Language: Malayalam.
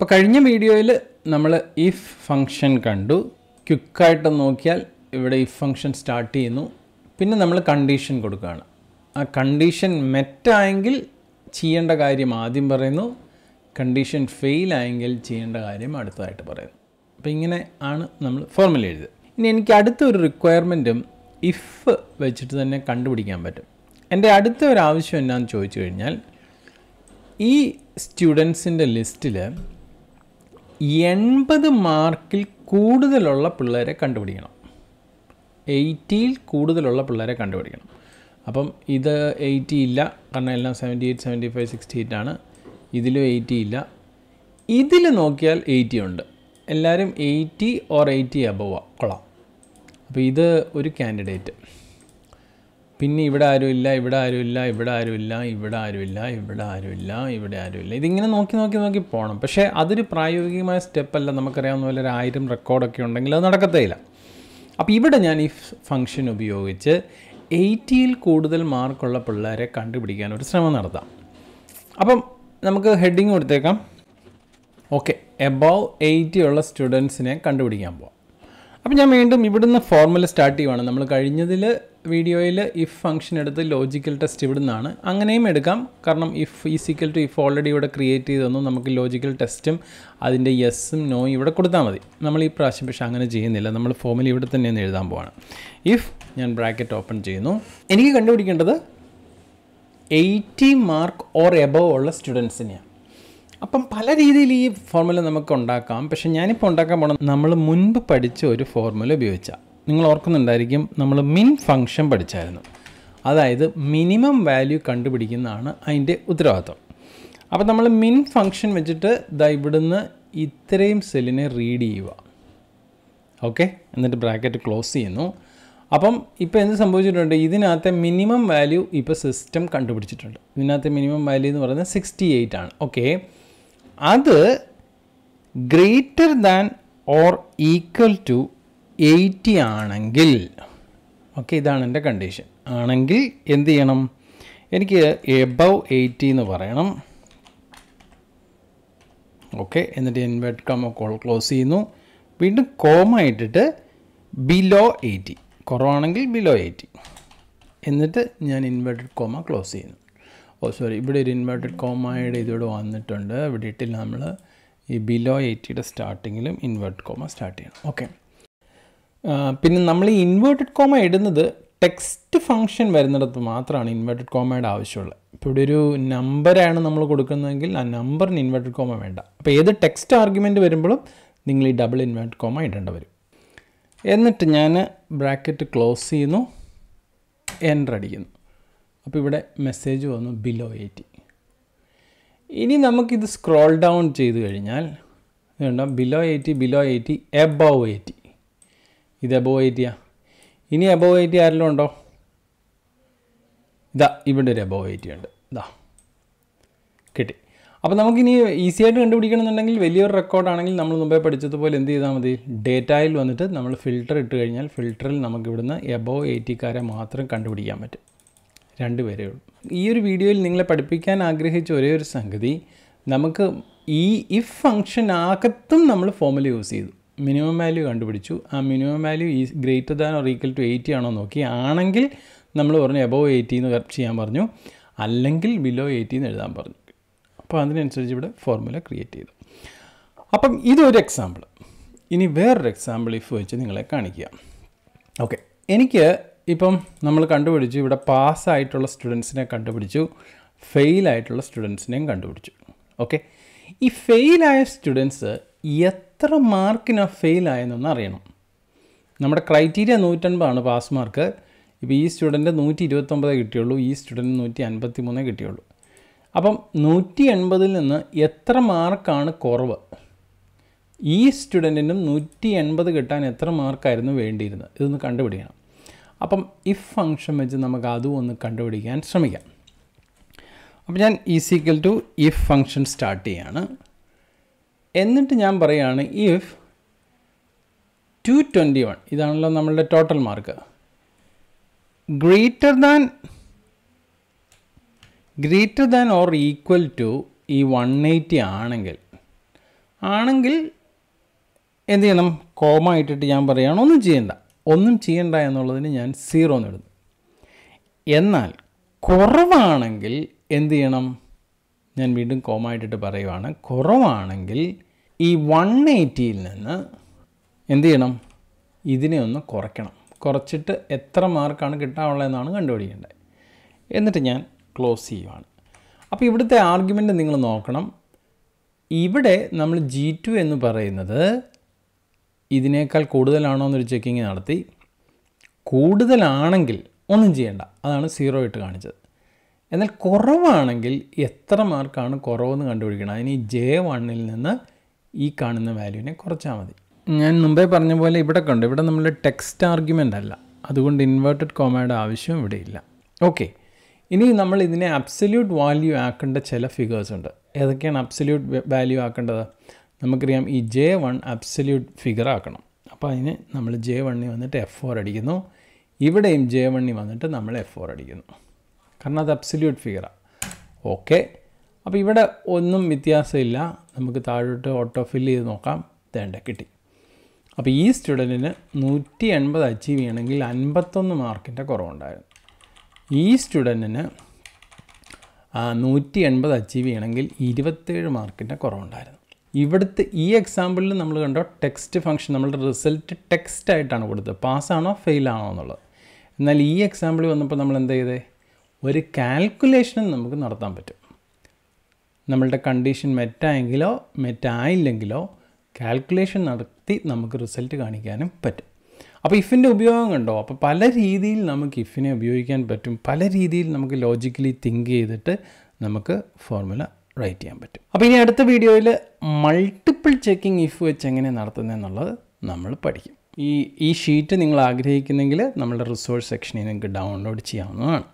അപ്പോൾ കഴിഞ്ഞ വീഡിയോയിൽ നമ്മൾ ഇഫ് ഫങ്ഷൻ കണ്ടു ക്വിക്കായിട്ട് നോക്കിയാൽ ഇവിടെ ഇഫ് ഫങ്ഷൻ സ്റ്റാർട്ട് ചെയ്യുന്നു പിന്നെ നമ്മൾ കണ്ടീഷൻ കൊടുക്കുകയാണ് ആ കണ്ടീഷൻ മെറ്റായെങ്കിൽ ചെയ്യേണ്ട കാര്യം ആദ്യം പറയുന്നു കണ്ടീഷൻ ഫെയിൽ ആയെങ്കിൽ ചെയ്യേണ്ട കാര്യം അടുത്തതായിട്ട് പറയുന്നു അപ്പോൾ ഇങ്ങനെ ആണ് നമ്മൾ ഫോർമുല എഴുതുന്നത് ഇനി എനിക്ക് അടുത്ത ഒരു റിക്വയർമെൻറ്റും ഇഫ് വെച്ചിട്ട് തന്നെ കണ്ടുപിടിക്കാൻ പറ്റും എൻ്റെ അടുത്ത ഒരു ആവശ്യം എന്നാന്ന് ചോദിച്ചു കഴിഞ്ഞാൽ ഈ സ്റ്റുഡൻസിൻ്റെ ലിസ്റ്റിൽ എൺപത് മാർക്കിൽ കൂടുതലുള്ള പിള്ളേരെ കണ്ടുപിടിക്കണം എയ്റ്റിയിൽ കൂടുതലുള്ള പിള്ളേരെ കണ്ടുപിടിക്കണം അപ്പം ഇത് എയ്റ്റി ഇല്ല കാരണം എല്ലാം seventy eight seventy five sixty eight ആണ് ഇതിലും എയ്റ്റി ഇല്ല ഇതിൽ നോക്കിയാൽ എയ്റ്റി ഉണ്ട് എല്ലാവരും എയ്റ്റി ഓർ എയ്റ്റി അബവാ കൊള്ളാം അപ്പോൾ ഇത് ഒരു കാൻഡിഡേറ്റ് പിന്നെ ഇവിടെ ആരുമില്ല ഇവിടെ ആരുമില്ല ഇവിടെ ആരുമില്ല ഇവിടെ ആരുമില്ല ഇവിടെ ആരുമില്ല ഇവിടെ ആരുമില്ല ഇതിങ്ങനെ നോക്കി നോക്കി നോക്കി പോകണം പക്ഷേ അതൊരു പ്രായോഗികമായ സ്റ്റെപ്പല്ല നമുക്കറിയാവുന്ന പോലെ ഒരു ആയിരം റെക്കോർഡൊക്കെ ഉണ്ടെങ്കിൽ അത് നടക്കത്തേയില്ല അപ്പോൾ ഇവിടെ ഞാൻ ഈ ഫംഗ്ഷൻ ഉപയോഗിച്ച് എയ്റ്റിയിൽ കൂടുതൽ മാർക്കുള്ള പിള്ളേരെ കണ്ടുപിടിക്കാൻ ഒരു ശ്രമം നടത്താം അപ്പം നമുക്ക് ഹെഡിങ് കൊടുത്തേക്കാം ഓക്കെ എബവ് എയ്റ്റി ഉള്ള സ്റ്റുഡൻസിനെ കണ്ടുപിടിക്കാൻ പോവാം അപ്പം ഞാൻ വീണ്ടും ഇവിടുന്ന് ഫോർമുല സ്റ്റാർട്ട് ചെയ്യുവാണ് നമ്മൾ കഴിഞ്ഞതിൽ വീഡിയോയിൽ ഇഫ് ഫംഗ്ഷൻ എടുത്ത് ലോജിക്കൽ ടെസ്റ്റ് ഇവിടെ നിന്നാണ് അങ്ങനെയും എടുക്കാം കാരണം if is equal to if already ഇവിടെ ക്രിയേറ്റ് ചെയ്ത് തന്നു നമുക്ക് ലോജിക്കൽ ടെസ്റ്റും അതിൻ്റെ യെസ്സും നോയും ഇവിടെ കൊടുത്താൽ മതി നമ്മൾ ഈ പ്രാവശ്യം പക്ഷേ അങ്ങനെ ചെയ്യുന്നില്ല നമ്മൾ ഫോമിൽ ഇവിടെ ഒന്ന് എഴുതാൻ പോവാണ് ഇഫ് ഞാൻ ബ്രാക്കറ്റ് ഓപ്പൺ ചെയ്യുന്നു എനിക്ക് കണ്ടുപിടിക്കേണ്ടത് എയ്റ്റി മാർക്ക് ഓർ എബവ് ഉള്ള സ്റ്റുഡൻസിനെയാണ് അപ്പം പല രീതിയിൽ ഈ ഫോർമുല നമുക്ക് ഉണ്ടാക്കാം പക്ഷേ ഞാനിപ്പോൾ ഉണ്ടാക്കാൻ പോകണം നമ്മൾ മുൻപ് പഠിച്ച ഒരു ഫോർമുല ഉപയോഗിച്ചാൽ നിങ്ങൾ ഓർക്കുന്നുണ്ടായിരിക്കും നമ്മൾ മിൻ ഫങ്ഷൻ പഠിച്ചായിരുന്നു അതായത് മിനിമം വാല്യൂ കണ്ടുപിടിക്കുന്നതാണ് അതിൻ്റെ ഉത്തരവാദിത്വം അപ്പോൾ നമ്മൾ മിൻ ഫങ്ഷൻ വെച്ചിട്ട് ദാ ഇവിടുന്ന് ഇത്രയും സെല്ലിനെ റീഡ് ചെയ്യുക ഓക്കെ എന്നിട്ട് ബ്രാക്കറ്റ് ക്ലോസ് ചെയ്യുന്നു അപ്പം ഇപ്പോൾ എന്ത് സംഭവിച്ചിട്ടുണ്ട് ഇതിനകത്തെ മിനിമം വാല്യൂ ഇപ്പോൾ സിസ്റ്റം കണ്ടുപിടിച്ചിട്ടുണ്ട് ഇതിനകത്തെ മിനിമം വാല്യൂ എന്ന് പറയുന്നത് സിക്സ്റ്റി എയ്റ്റ് ആണ് ഓക്കെ അത് greater than or equal to eighty ആണെങ്കിൽ ഓക്കെ ഇതാണ് എൻ്റെ കണ്ടീഷൻ ആണെങ്കിൽ എന്ത് ചെയ്യണം എനിക്ക് എബവ് എയ്റ്റി എന്ന് പറയണം ഓക്കെ എന്നിട്ട് ഇൻവേർട്ട് കോമ കോൾ ക്ലോസ് ചെയ്യുന്നു വീണ്ടും കോമ ഇട്ടിട്ട് ബിലോ എയ്റ്റി കുറവാണെങ്കിൽ ബിലോ എയ്റ്റി എന്നിട്ട് ഞാൻ ഇൻവേർട്ടഡ് കോമ ക്ലോസ് ചെയ്യുന്നു ഓ സോറി ഇവിടെ ഒരു ഇൻവേർട്ടഡ് കോമയുടെ ഇതിവിടെ വന്നിട്ടുണ്ട് ഇവിടെ ഇട്ടില്ല നമ്മൾ ഈ ബിലോ എയ്റ്റിയുടെ സ്റ്റാർട്ടിങ്ങിലും ഇൻവേർട്ട് കോമ സ്റ്റാർട്ട് ചെയ്യണം ഓക്കെ പിന്നെ നമ്മൾ ഈ ഇൻവേർട്ടഡ് കോമ ഇടുന്നത് ടെക്സ്റ്റ് ഫംഗ്ഷൻ വരുന്നിടത്ത് മാത്രമാണ് ഇൻവേർട്ടഡ് കോമയുടെ ആവശ്യമുള്ളത് ഇപ്പോൾ ഇവിടെ ഒരു നമ്പറാണ് നമ്മൾ കൊടുക്കുന്നതെങ്കിൽ ആ നമ്പറിന് ഇൻവേർട്ടഡ് കോമ വേണ്ട അപ്പോൾ ഏത് ടെക്സ്റ്റ് ആർഗ്യുമെൻറ്റ് വരുമ്പോഴും നിങ്ങൾ ഈ ഡബിൾ ഇൻവേർട്ടഡ് കോമ ഇടേണ്ടി വരും എന്നിട്ട് ഞാൻ ബ്രാക്കറ്റ് ക്ലോസ് ചെയ്യുന്നു എൻ്റർ അടിക്കുന്നു അപ്പോൾ ഇവിടെ മെസ്സേജ് വന്നു ബിലോ എയ്റ്റി ഇനി നമുക്കിത് സ്ക്രോൾ ഡൗൺ ചെയ്ത് കഴിഞ്ഞാൽ below eighty below eighty above eighty ഇത് എബോവ് എയ്റ്റിയാ ഇനി എബോവ് എയ്റ്റി ആരെല്ലാം ഉണ്ടോ ഇതാ ഇവിടെ ഒരു എബോവ് എയ്റ്റി ഉണ്ട് ഇതാ കിട്ടി അപ്പോൾ നമുക്കിനി ഈസിയായിട്ട് കണ്ടുപിടിക്കണമെന്നുണ്ടെങ്കിൽ വലിയൊരു റെക്കോർഡാണെങ്കിൽ നമ്മൾ മുമ്പേ പഠിച്ചതുപോലെ എന്ത് ചെയ്താൽ മതി ഡേറ്റായിൽ വന്നിട്ട് നമ്മൾ ഫിൽട്ടർ ഇട്ട് കഴിഞ്ഞാൽ ഫിൽട്ടറിൽ നമുക്ക് ഇവിടുന്ന് എബോവ് എയ്റ്റിക്കാരെ മാത്രം കണ്ടുപിടിക്കാൻ പറ്റും രണ്ട് പേരേ ഉള്ളൂ ഈ ഒരു വീഡിയോയിൽ നിങ്ങളെ പഠിപ്പിക്കാൻ ആഗ്രഹിച്ച ഒരേ ഒരു സംഗതി നമുക്ക് ഈ ഇഫ് ഫംഗ്ഷൻ നമ്മൾ ഫോമിൽ യൂസ് ചെയ്തു മിനിമം വാല്യൂ കണ്ടുപിടിച്ചു ആ മിനിമം വാല്യൂ ഈ greater than or equal to eighty ആണോ നോക്കി ആണെങ്കിൽ നമ്മൾ പറഞ്ഞു എബോവ് എയ്റ്റി എന്ന് ചെയ്യാൻ പറഞ്ഞു അല്ലെങ്കിൽ ബിലോ എയ്റ്റി എന്ന് എഴുതാൻ പറഞ്ഞു അപ്പോൾ അതിനനുസരിച്ച് ഇവിടെ ഫോർമുല ക്രിയേറ്റ് ചെയ്തു അപ്പം ഇതൊരു എക്സാമ്പിൾ ഇനി വേറൊരു എക്സാമ്പിൾ ഇഫ് വെച്ച് നിങ്ങളെ കാണിക്കുക ഓക്കെ എനിക്ക് ഇപ്പം നമ്മൾ കണ്ടുപിടിച്ചു ഇവിടെ പാസ്സായിട്ടുള്ള സ്റ്റുഡൻസിനെ കണ്ടുപിടിച്ചു ഫെയിലായിട്ടുള്ള സ്റ്റുഡൻസിനെയും കണ്ടുപിടിച്ചു ഓക്കെ ഈ ഫെയിലായ സ്റ്റുഡൻസ് എത്ര എത്ര മാർക്കിനാ ഫെയിലായെന്നൊന്ന് അറിയണം നമ്മുടെ ക്രൈറ്റീരിയ നൂറ്റൻപതാണ് പാസ് മാർക്ക് ഇപ്പോൾ ഈ സ്റ്റുഡൻറ്റ് നൂറ്റി ഇരുപത്തൊമ്പതേ കിട്ടിയുള്ളൂ ഈ സ്റ്റുഡൻറ്റ് നൂറ്റി അൻപത്തി മൂന്നേ കിട്ടിയുള്ളൂ അപ്പം നൂറ്റി എൺപതിൽ നിന്ന് എത്ര മാർക്കാണ് കുറവ് ഈ സ്റ്റുഡൻറ്റിനും നൂറ്റി എൺപത് കിട്ടാൻ എത്ര മാർക്കായിരുന്നു വേണ്ടിയിരുന്നത് ഇതൊന്ന് കണ്ടുപിടിക്കണം അപ്പം ഇഫ് ഫംഗ്ഷൻ വെച്ച് നമുക്ക് അതും ഒന്ന് കണ്ടുപിടിക്കാൻ ശ്രമിക്കാം അപ്പം ഞാൻ is equal to if function start ചെയ്യാണ് എന്നിട്ട് ഞാൻ പറയുകയാണ് ഇഫ് ടു ട്വൻറ്റി വൺ ഇതാണല്ലോ നമ്മളുടെ total mark greater than greater than or equal to ഈ വൺ എയ്റ്റി ആണെങ്കിൽ ആണെങ്കിൽ എന്ത് ചെയ്യണം കോമ ഇട്ടിട്ട് ഞാൻ പറയുകയാണ് ഒന്നും ചെയ്യണ്ട ഒന്നും ചെയ്യണ്ട എന്നുള്ളതിന് ഞാൻ സീറോ നേടുന്നു എന്നാൽ കുറവാണെങ്കിൽ എന്ത് ചെയ്യണം ഞാൻ വീണ്ടും കോമ ഇട്ടിട്ട് പറയുവാണ് കുറവാണെങ്കിൽ ഈ വൺ എയ്റ്റിയിൽ നിന്ന് എന്ത് ചെയ്യണം ഇതിനെ ഒന്ന് കുറയ്ക്കണം കുറച്ചിട്ട് എത്ര മാർക്കാണ് കിട്ടാനുള്ളതെന്നാണ് കണ്ടുപിടിക്കേണ്ടത് എന്നിട്ട് ഞാൻ ക്ലോസ് ചെയ്യുവാണ് അപ്പോൾ ഇവിടുത്തെ ആർഗ്യുമെൻറ്റ് നിങ്ങൾ നോക്കണം ഇവിടെ നമ്മൾ ജി ടു എന്ന് പറയുന്നത് ഇതിനേക്കാൾ കൂടുതലാണോ എന്നൊരു ചെക്കിങ് നടത്തി കൂടുതലാണെങ്കിൽ ഒന്നും ചെയ്യേണ്ട അതാണ് സീറോ ഇട്ട് കാണിച്ചത് എന്നാൽ കുറവാണെങ്കിൽ എത്ര മാർക്കാണ് കുറവെന്ന് കണ്ടുപിടിക്കണം അതിന് ജെ വണ്ണിൽ നിന്ന് ഈ കാണുന്ന വാല്യൂവിനെ കുറച്ചാൽ മതി ഞാൻ മുമ്പേ പറഞ്ഞ പോലെ ഇവിടെ കണ്ടു ഇവിടെ നമ്മൾ ടെക്സ്റ്റ് ആർഗ്യുമെൻ്റ് അല്ല അതുകൊണ്ട് ഇൻവേർട്ടഡ് കോമയുടെ ആവശ്യം ഇവിടെ ഇല്ല ഓക്കെ ഇനി നമ്മൾ ഇതിനെ അബ്സല്യൂട്ട് വാല്യൂ ആക്കേണ്ട ചില ഫിഗേഴ്സ് ഉണ്ട് ഏതൊക്കെയാണ് അബ്സല്യൂട്ട് വാല്യൂ ആക്കേണ്ടത് നമുക്കറിയാം ഈ ജെ വൺ അബ്സല്യൂട്ട് ഫിഗർ ആക്കണം അപ്പോൾ അതിന് നമ്മൾ ജെ വണ്ണി വന്നിട്ട് എഫ് ഫോർ അടിക്കുന്നു ഇവിടെയും ജെ വണ്ണി വന്നിട്ട് നമ്മൾ എഫ് ഫോർ അടിക്കുന്നു കാരണം അത് അബ്സല്യൂട്ട് ഫിഗറാണ് ഓക്കെ അപ്പോൾ ഇവിടെ ഒന്നും വ്യത്യാസമില്ല നമുക്ക് താഴോട്ട് ഓട്ടോ ഫില്ല് ചെയ്ത് നോക്കാം വേണ്ട കിട്ടി അപ്പോൾ ഈ സ്റ്റുഡൻറ്റിന് നൂറ്റി എൺപത് അച്ചീവ് ചെയ്യണമെങ്കിൽ അൻപത്തൊന്ന് മാർക്കിൻ്റെ കുറവുണ്ടായിരുന്നു ഈ സ്റ്റുഡൻറ്റിന് നൂറ്റി എൺപത് അച്ചീവ് ചെയ്യണമെങ്കിൽ ഇരുപത്തേഴ് മാർക്കിൻ്റെ കുറവുണ്ടായിരുന്നു ഇവിടുത്തെ ഈ എക്സാമ്പിളിൽ നമ്മൾ കണ്ടോ ടെക്സ്റ്റ് ഫംഗ്ഷൻ നമ്മളുടെ റിസൾട്ട് ടെക്സ്റ്റ് ആയിട്ടാണ് കൊടുത്തത് പാസ്സാണോ ഫെയിലാണോ എന്നുള്ളത് എന്നാൽ ഈ എക്സാമ്പിൾ വന്നപ്പോൾ നമ്മൾ എന്ത് ചെയ്തേ ഒരു കാൽക്കുലേഷനും നമുക്ക് നടത്താൻ പറ്റും നമ്മളുടെ കണ്ടീഷൻ മെറ്റായെങ്കിലോ മെറ്റായില്ലെങ്കിലോ കാൽക്കുലേഷൻ നടത്തി നമുക്ക് റിസൾട്ട് കാണിക്കാനും പറ്റും അപ്പോൾ ഇഫിൻ്റെ ഉപയോഗം കണ്ടോ അപ്പോൾ പല രീതിയിൽ നമുക്ക് ഇഫിനെ ഉപയോഗിക്കാൻ പറ്റും പല രീതിയിൽ നമുക്ക് ലോജിക്കലി തിങ്ക് ചെയ്തിട്ട് നമുക്ക് ഫോർമുല റൈറ്റ് ചെയ്യാൻ പറ്റും അപ്പോൾ ഇനി അടുത്ത വീഡിയോയിൽ മൾട്ടിപ്പിൾ ചെക്കിംഗ് ഇഫ് വെച്ച് എങ്ങനെ നടത്തുന്നതെന്നുള്ളത് നമ്മൾ പഠിക്കും ഈ ഈ ഷീറ്റ് നിങ്ങൾ ആഗ്രഹിക്കുന്നെങ്കിൽ നമ്മുടെ റിസോഴ്സ് സെക്ഷനിൽ നിങ്ങൾക്ക് ഡൗൺലോഡ് ചെയ്യാവുന്നതാണ്